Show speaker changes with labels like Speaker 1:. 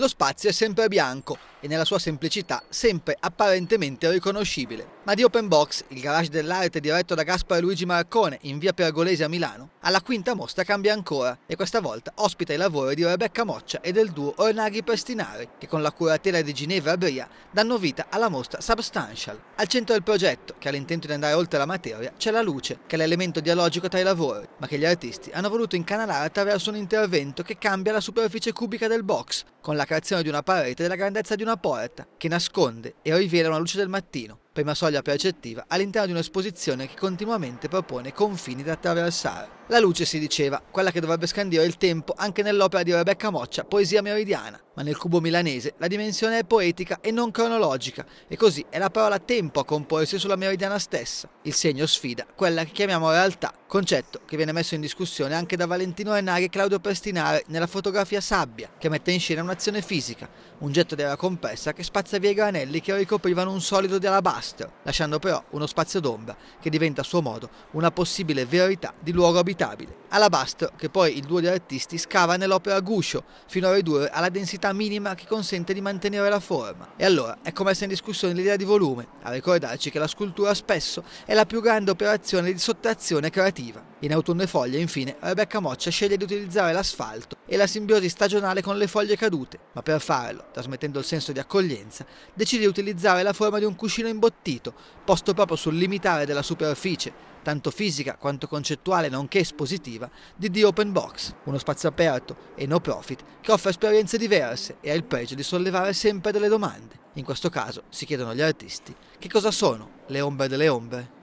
Speaker 1: Lo spazio è sempre bianco e nella sua semplicità sempre apparentemente riconoscibile. Ma di Open Box, il garage dell'arte diretto da Gaspare Luigi Marcone in via Pergolesi a Milano, alla quinta mostra cambia ancora e questa volta ospita i lavori di Rebecca Moccia e del duo Ornaghi Prestinari, che con la curatela di Ginevra Bria danno vita alla mostra Substantial. Al centro del progetto, che ha l'intento di andare oltre la materia, c'è la luce, che è l'elemento dialogico tra i lavori, ma che gli artisti hanno voluto incanalare attraverso un intervento che cambia la superficie cubica del box, con la creazione di una parete della grandezza di una porta, che nasconde e rivela una luce del mattino, prima soglia percettiva, all'interno di un'esposizione che continuamente propone confini da attraversare. La luce, si diceva, quella che dovrebbe scandire il tempo anche nell'opera di Rebecca Moccia, Poesia meridiana, ma nel cubo milanese la dimensione è poetica e non cronologica, e così è la parola tempo a comporsi sulla meridiana stessa. Il segno sfida quella che chiamiamo realtà, concetto che viene messo in discussione anche da Valentino Renari e Claudio Prestinare nella fotografia Sabbia, che mette in scena un'azione fisica, un getto di aria compressa che spazza via i granelli che ricoprivano un solido di alabastro, lasciando però uno spazio d'ombra che diventa a suo modo una possibile verità di luogo abituale inabitabile. Alabastro, che poi il duo di artisti scava nell'opera a guscio, fino a ridurre alla densità minima che consente di mantenere la forma. E allora è comessa in discussione l'idea di volume, a ricordarci che la scultura spesso è la più grande operazione di sottrazione creativa. In autunno e Foglie, infine, Rebecca Moccia sceglie di utilizzare l'asfalto e la simbiosi stagionale con le foglie cadute, ma per farlo, trasmettendo il senso di accoglienza, decide di utilizzare la forma di un cuscino imbottito, posto proprio sul limitare della superficie, tanto fisica quanto concettuale nonché espositiva, di The Open Box, uno spazio aperto e no profit che offre esperienze diverse e ha il pregio di sollevare sempre delle domande. In questo caso si chiedono agli artisti che cosa sono le ombre delle ombre.